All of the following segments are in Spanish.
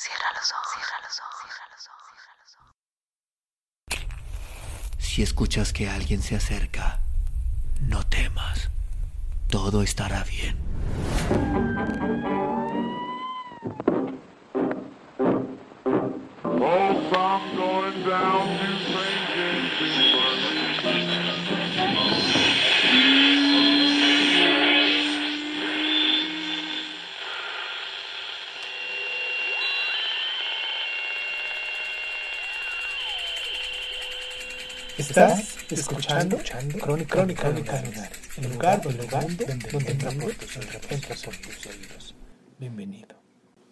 Cierra los ojos. Cierra los ojos. Cierra los ojos. Cierra los ojos. Si escuchas que alguien se acerca, no temas. Todo estará bien. Estás escuchando, Crónica, Crónica, lugar, donde, tus oídos. Bienvenido.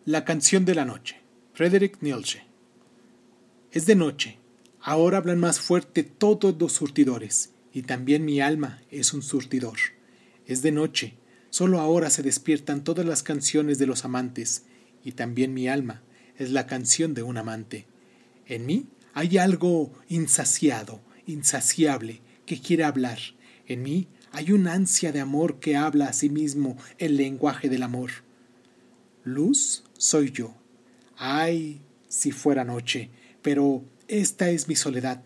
La canción de la noche, Frederick Nielsen Es de noche, ahora hablan más fuerte todos los surtidores, y también mi alma es un surtidor. Es de noche, solo ahora se despiertan todas las canciones de los amantes, y también mi alma es la canción de un amante. En mí hay algo insaciado, insaciable que quiere hablar. En mí hay un ansia de amor que habla a sí mismo el lenguaje del amor. Luz soy yo. Ay, si fuera noche, pero esta es mi soledad.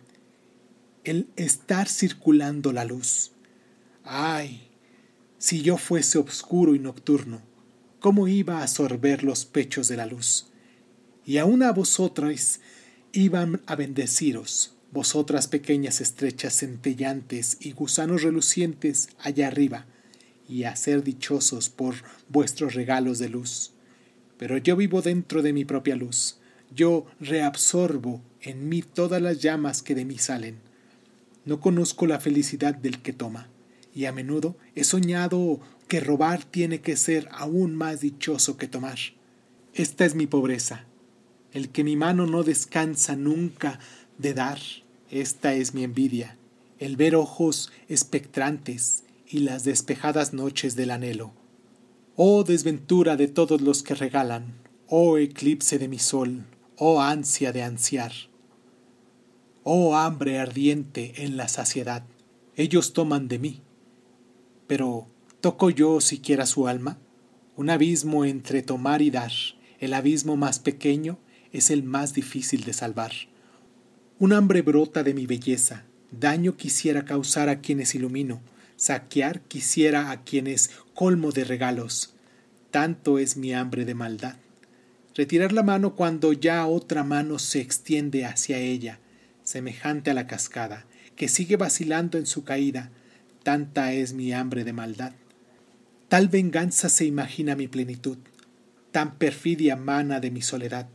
El estar circulando la luz. Ay, si yo fuese oscuro y nocturno, ¿cómo iba a sorber los pechos de la luz? Y aún a vosotras iban a bendeciros vosotras pequeñas estrechas centellantes y gusanos relucientes allá arriba, y a ser dichosos por vuestros regalos de luz. Pero yo vivo dentro de mi propia luz, yo reabsorbo en mí todas las llamas que de mí salen. No conozco la felicidad del que toma, y a menudo he soñado que robar tiene que ser aún más dichoso que tomar. Esta es mi pobreza, el que mi mano no descansa nunca, de dar. Esta es mi envidia, el ver ojos espectrantes y las despejadas noches del anhelo. Oh desventura de todos los que regalan, oh eclipse de mi sol, oh ansia de ansiar. Oh hambre ardiente en la saciedad, ellos toman de mí. Pero, ¿toco yo siquiera su alma? Un abismo entre tomar y dar, el abismo más pequeño es el más difícil de salvar. Un hambre brota de mi belleza, daño quisiera causar a quienes ilumino, saquear quisiera a quienes colmo de regalos. Tanto es mi hambre de maldad. Retirar la mano cuando ya otra mano se extiende hacia ella, semejante a la cascada, que sigue vacilando en su caída, tanta es mi hambre de maldad. Tal venganza se imagina mi plenitud, tan perfidia mana de mi soledad.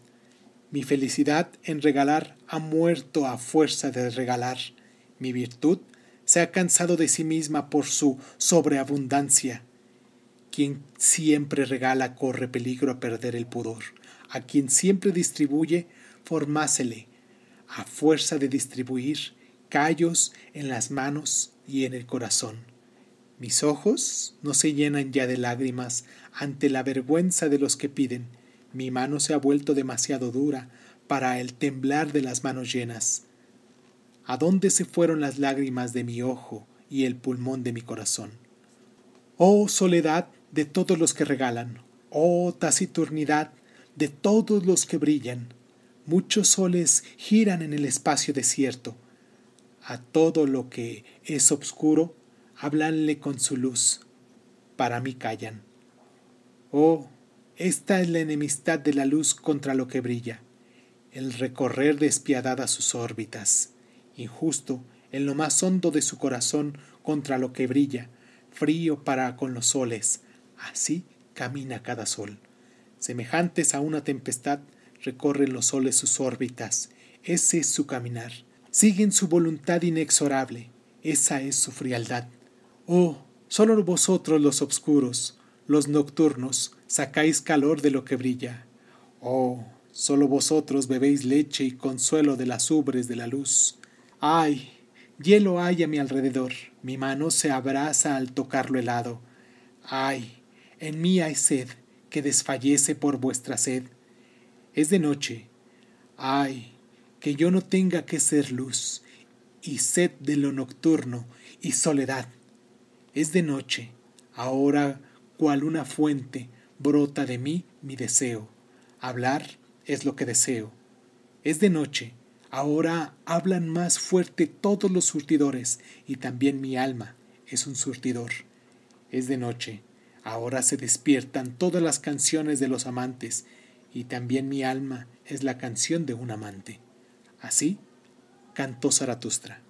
Mi felicidad en regalar ha muerto a fuerza de regalar. Mi virtud se ha cansado de sí misma por su sobreabundancia. Quien siempre regala corre peligro a perder el pudor. A quien siempre distribuye, formásele. A fuerza de distribuir, callos en las manos y en el corazón. Mis ojos no se llenan ya de lágrimas ante la vergüenza de los que piden mi mano se ha vuelto demasiado dura para el temblar de las manos llenas. ¿A dónde se fueron las lágrimas de mi ojo y el pulmón de mi corazón? Oh soledad de todos los que regalan, oh taciturnidad de todos los que brillan. Muchos soles giran en el espacio desierto. A todo lo que es obscuro, háblanle con su luz. Para mí callan. Oh, esta es la enemistad de la luz contra lo que brilla, el recorrer despiadada sus órbitas, injusto en lo más hondo de su corazón contra lo que brilla, frío para con los soles, así camina cada sol. Semejantes a una tempestad, recorren los soles sus órbitas, ese es su caminar. Siguen su voluntad inexorable, esa es su frialdad. Oh, solo vosotros los obscuros, los nocturnos, sacáis calor de lo que brilla. Oh, solo vosotros bebéis leche y consuelo de las ubres de la luz. Ay, hielo hay a mi alrededor, mi mano se abraza al tocarlo helado. Ay, en mí hay sed que desfallece por vuestra sed. Es de noche. Ay, que yo no tenga que ser luz y sed de lo nocturno y soledad. Es de noche, ahora cual una fuente brota de mí mi deseo. Hablar es lo que deseo. Es de noche. Ahora hablan más fuerte todos los surtidores y también mi alma es un surtidor. Es de noche. Ahora se despiertan todas las canciones de los amantes y también mi alma es la canción de un amante. Así cantó Zaratustra.